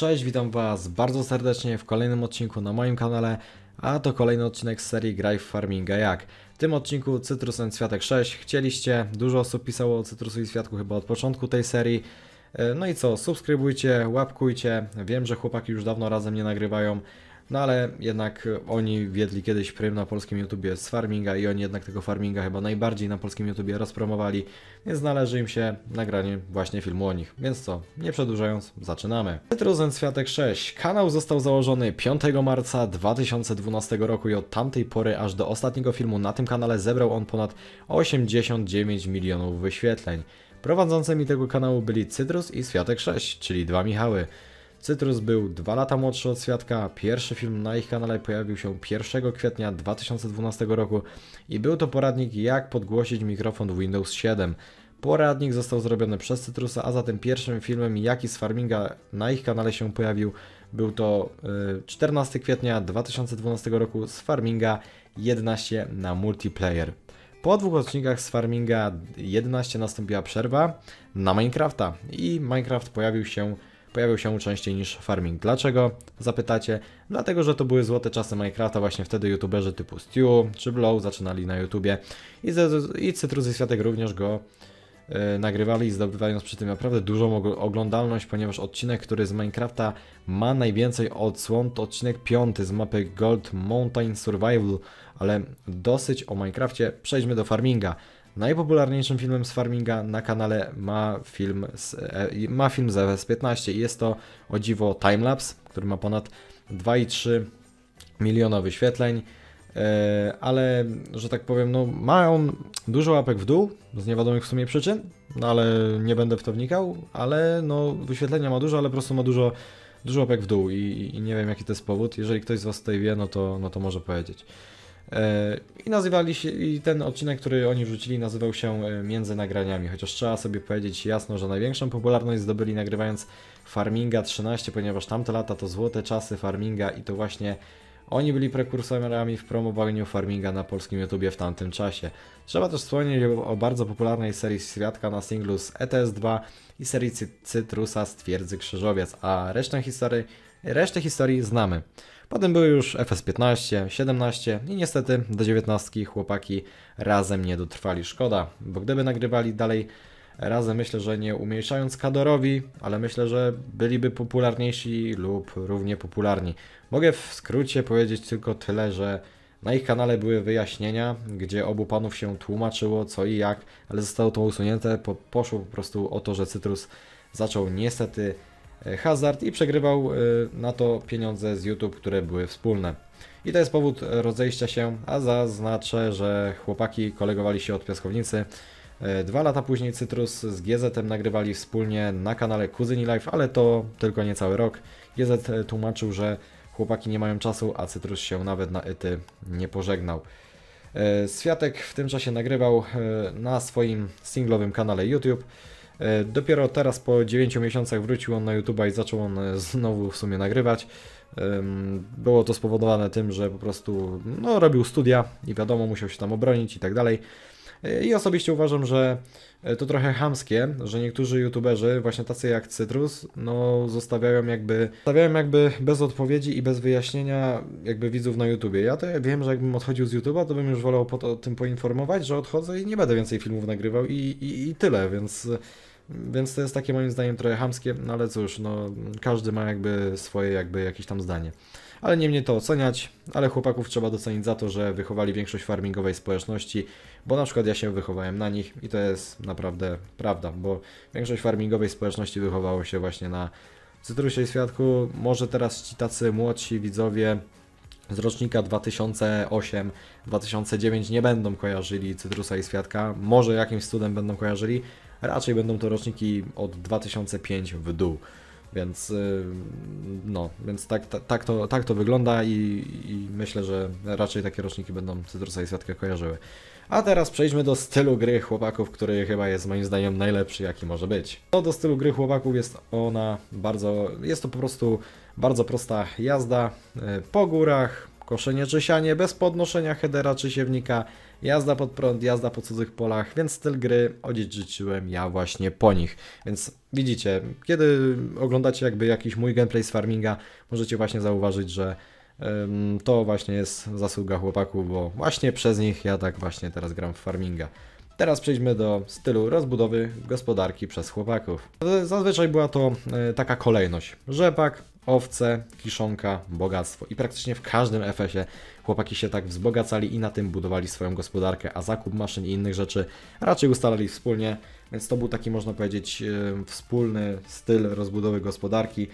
Cześć, witam Was bardzo serdecznie w kolejnym odcinku na moim kanale, a to kolejny odcinek z serii Graj w Farminga Jak. W tym odcinku Cytrus and Światek 6 chcieliście, dużo osób pisało o Cytrusu i Światku chyba od początku tej serii. E, no i co, subskrybujcie, łapkujcie, wiem, że chłopaki już dawno razem nie nagrywają, no ale jednak oni wiedli kiedyś prym na polskim YouTubie z farminga i oni jednak tego farminga chyba najbardziej na polskim YouTubie rozpromowali, więc należy im się nagranie właśnie filmu o nich. Więc co, nie przedłużając, zaczynamy. Cytrusen Światek 6. Kanał został założony 5 marca 2012 roku i od tamtej pory aż do ostatniego filmu na tym kanale zebrał on ponad 89 milionów wyświetleń. Prowadzącymi tego kanału byli Cytrus i Światek 6, czyli dwa Michały. Cytrus był dwa lata młodszy od Światka. pierwszy film na ich kanale pojawił się 1 kwietnia 2012 roku i był to poradnik jak podgłosić mikrofon w Windows 7. Poradnik został zrobiony przez Cytrusa, a zatem pierwszym filmem jaki z farminga na ich kanale się pojawił był to 14 y, kwietnia 2012 roku z farminga 11 na multiplayer. Po dwóch odcinkach z Farminga 11 nastąpiła przerwa na Minecrafta i Minecraft pojawił się pojawiał się częściej niż farming. Dlaczego? Zapytacie. Dlatego, że to były złote czasy Minecrafta, właśnie wtedy youtuberzy typu Stew czy Blow zaczynali na YouTubie i, i Cytrusy Światek również go e, nagrywali i zdobywając przy tym naprawdę dużą oglądalność, ponieważ odcinek, który z Minecrafta ma najwięcej odsłon, to odcinek piąty z mapy Gold Mountain Survival, ale dosyć o Minecrafcie, przejdźmy do farminga. Najpopularniejszym filmem z farminga na kanale ma film z, e, ma film z FS15 i jest to o dziwo Timelapse, który ma ponad 2,3 miliona wyświetleń, e, ale że tak powiem, no ma on dużo łapek w dół, z niewiadomych w sumie przyczyn, no ale nie będę w to wnikał, ale no wyświetlenia ma dużo, ale po prostu ma dużo, dużo łapek w dół i, i nie wiem jaki to jest powód, jeżeli ktoś z Was tutaj wie, no to, no to może powiedzieć. E, I nazywali się, i ten odcinek, który oni wrzucili, nazywał się e, Między Nagraniami. Chociaż trzeba sobie powiedzieć jasno, że największą popularność zdobyli nagrywając Farminga 13, ponieważ tamte lata to złote czasy Farminga i to właśnie oni byli prekursorami w promowaniu farminga na polskim YouTubie w tamtym czasie. Trzeba też wspomnieć o bardzo popularnej serii Świadka na singlu z ETS2 i serii Cytrusa z Twierdzy Krzyżowiec, a resztę historii Resztę historii znamy. Potem były już FS15, 17 i niestety do 19 chłopaki razem nie dotrwali. Szkoda, bo gdyby nagrywali dalej razem, myślę, że nie umniejszając kadorowi, ale myślę, że byliby popularniejsi lub równie popularni. Mogę w skrócie powiedzieć tylko tyle, że na ich kanale były wyjaśnienia, gdzie obu panów się tłumaczyło co i jak, ale zostało to usunięte. Po, poszło po prostu o to, że Cytrus zaczął niestety E, hazard i przegrywał e, na to pieniądze z YouTube, które były wspólne. I to jest powód rozejścia się, a zaznaczę, że chłopaki kolegowali się od piaskownicy. E, dwa lata później Cytrus z GZ nagrywali wspólnie na kanale Kuzyni Live, ale to tylko niecały rok. GZ tłumaczył, że chłopaki nie mają czasu, a Cytrus się nawet na Ety nie pożegnał. Światek w tym czasie nagrywał na swoim singlowym kanale YouTube. E, dopiero teraz po 9 miesiącach wrócił on na YouTube i zaczął on e, znowu w sumie nagrywać. Było to spowodowane tym, że po prostu no, robił studia i wiadomo, musiał się tam obronić i tak dalej. E, I osobiście uważam, że to trochę hamskie, że niektórzy youtuberzy, właśnie tacy jak Cytrus, no zostawiają jakby, zostawiają jakby bez odpowiedzi i bez wyjaśnienia jakby widzów na YouTubie. Ja to wiem, że jakbym odchodził z YouTube'a, to bym już wolał po to, o tym poinformować, że odchodzę i nie będę więcej filmów nagrywał i, i, i tyle, więc więc to jest takie moim zdaniem trochę hamskie, no ale cóż, no każdy ma jakby swoje jakby jakieś tam zdanie. Ale nie mnie to oceniać, ale chłopaków trzeba docenić za to, że wychowali większość farmingowej społeczności, bo na przykład ja się wychowałem na nich i to jest naprawdę prawda, bo większość farmingowej społeczności wychowało się właśnie na Cytrusie i Świadku. Może teraz ci tacy młodsi widzowie z rocznika 2008-2009 nie będą kojarzyli Cytrusa i Świadka, może jakimś studem będą kojarzyli, Raczej będą to roczniki od 2005 w dół. Więc y, no, więc tak, tak, tak, to, tak to wygląda i, i, myślę, że raczej takie roczniki będą Cytrusa i Światkę kojarzyły. A teraz przejdźmy do stylu gry chłopaków, który chyba jest moim zdaniem najlepszy jaki może być. To do stylu gry chłopaków jest ona bardzo, jest to po prostu bardzo prosta jazda y, po górach, koszenie czy sianie bez podnoszenia headera czy siewnika, jazda pod prąd, jazda po cudzych polach, więc styl gry odziedziczyłem ja właśnie po nich. Więc widzicie, kiedy oglądacie jakby jakiś mój gameplay z farminga, możecie właśnie zauważyć, że to właśnie jest zasługa chłopaków, bo właśnie przez nich ja tak właśnie teraz gram w farminga. Teraz przejdźmy do stylu rozbudowy gospodarki przez chłopaków. Zazwyczaj była to e, taka kolejność. Rzepak, owce, kiszonka, bogactwo. I praktycznie w każdym FS-ie chłopaki się tak wzbogacali i na tym budowali swoją gospodarkę, a zakup maszyn i innych rzeczy raczej ustalali wspólnie, więc to był taki, można powiedzieć, e, wspólny styl rozbudowy gospodarki.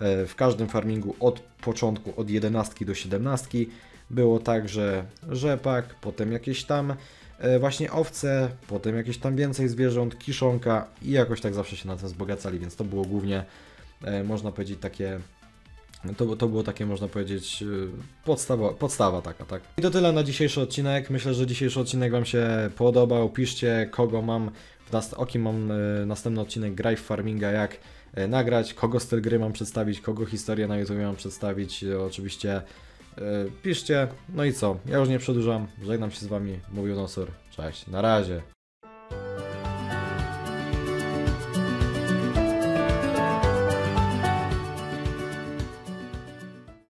E, w każdym farmingu od początku, od 11 do 17 było także rzepak, potem jakieś tam e, właśnie owce, potem jakieś tam więcej zwierząt, kiszonka i jakoś tak zawsze się na tym wzbogacali, więc to było głównie można powiedzieć takie no to, to było takie, można powiedzieć, y, podstawa, podstawa taka, tak. I to tyle na dzisiejszy odcinek. Myślę, że dzisiejszy odcinek Wam się podobał. Piszcie, kogo mam, w nas o kim mam y, następny odcinek Graj w Farminga, jak y, nagrać, kogo styl gry mam przedstawić, kogo historię na YouTube mam przedstawić. Oczywiście piszcie. No i co? Ja już nie przedłużam. Żegnam się z Wami. Mówił Nosur. Cześć. Na razie.